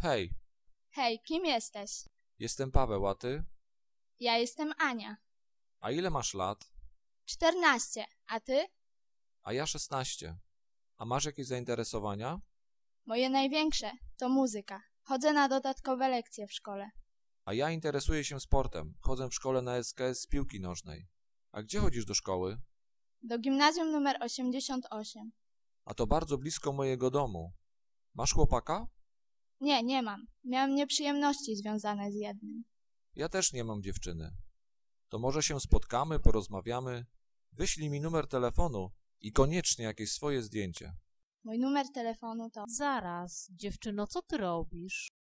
Hej. Hej, kim jesteś? Jestem Paweł, a ty? Ja jestem Ania. A ile masz lat? 14, a ty? A ja 16. A masz jakieś zainteresowania? Moje największe to muzyka. Chodzę na dodatkowe lekcje w szkole. A ja interesuję się sportem. Chodzę w szkole na SKS z piłki nożnej. A gdzie chodzisz do szkoły? Do gimnazjum numer 88. A to bardzo blisko mojego domu. Masz chłopaka? Nie, nie mam. Miałem nieprzyjemności związane z jednym. Ja też nie mam dziewczyny. To może się spotkamy, porozmawiamy. Wyślij mi numer telefonu i koniecznie jakieś swoje zdjęcie. Mój numer telefonu to Zaraz, dziewczyno, co ty robisz?